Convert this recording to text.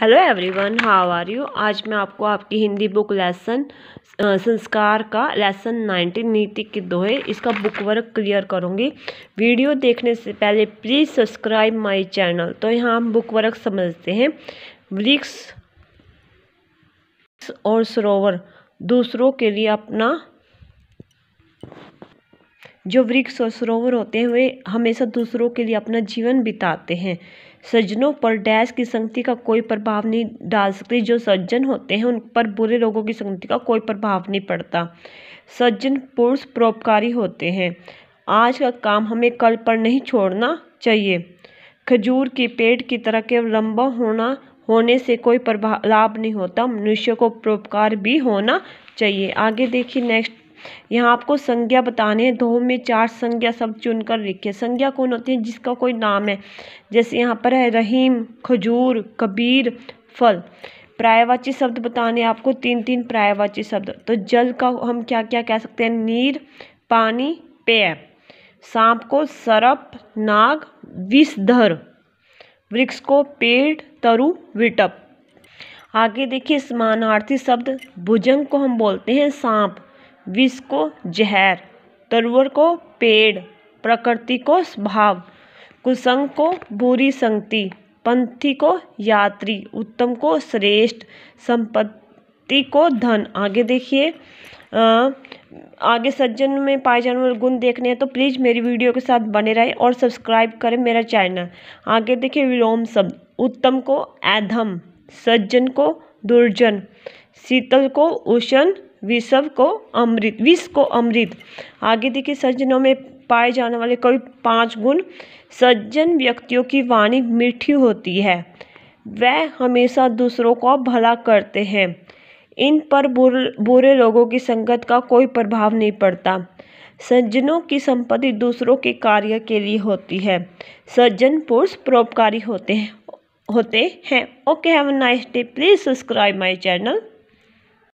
hello everyone how are you आज मैं आपको आपकी हिंदी बुक लेसन संस्कार का लेसन नाइनटीन नीति के दोहे इसका बुक वर्क क्लियर करूँगी वीडियो देखने से पहले प्लीज़ सब्सक्राइब माय चैनल तो यहाँ हम बुक वर्क समझते हैं वृक्ष और सरोवर दूसरों के लिए अपना जो वृक्ष और सरोवर होते हैं वे हमेशा दूसरों के लिए अपना जीवन बिताते हैं सज्जनों पर डैश की संगति का कोई प्रभाव नहीं डाल सकती जो सज्जन होते हैं उन पर बुरे लोगों की संगति का कोई प्रभाव नहीं पड़ता सज्जन पुरुष परोपकारी होते हैं आज का काम हमें कल पर नहीं छोड़ना चाहिए खजूर के पेड़ की तरह के लंबा होना होने से कोई प्रभाव लाभ नहीं होता मनुष्य को परोपकार भी होना चाहिए आगे देखिए नेक्स्ट यहाँ आपको संज्ञा बताने हैं दो में चार संज्ञा सब चुनकर लिखे संज्ञा कौन होती है जिसका कोई नाम है जैसे यहाँ पर है रहीम खजूर कबीर फल प्रायवाची शब्द बताने हैं आपको तीन तीन प्रायवाची शब्द तो जल का हम क्या क्या कह सकते हैं नीर पानी पेय सांप को सरप नाग विषधर वृक्ष को पेड़ तरु विटप आगे देखिए समानार्थी शब्द भुजंग को हम बोलते हैं सांप विष को जहर तरवर को पेड़ प्रकृति को स्वभाव कुसंग को बुरी संगति पंथी को यात्री उत्तम को श्रेष्ठ संपत्ति को धन आगे देखिए आगे सज्जन में पाए जाने वाले गुण देखने हैं तो प्लीज़ मेरी वीडियो के साथ बने रहें और सब्सक्राइब करें मेरा चैनल आगे देखिए विलोम शब्द उत्तम को अधम सज्जन को दुर्जन शीतल को उष्ण विषव को अमृत विष को अमृत आगे देखिए सज्जनों में पाए जाने वाले कोई पांच गुण सज्जन व्यक्तियों की वाणी मीठी होती है वह हमेशा दूसरों को भला करते हैं इन पर बुरे लोगों की संगत का कोई प्रभाव नहीं पड़ता सज्जनों की संपत्ति दूसरों के कार्य के लिए होती है सज्जन पुरुष परोपकारी होते हैं होते हैं okay have a nice day please subscribe my channel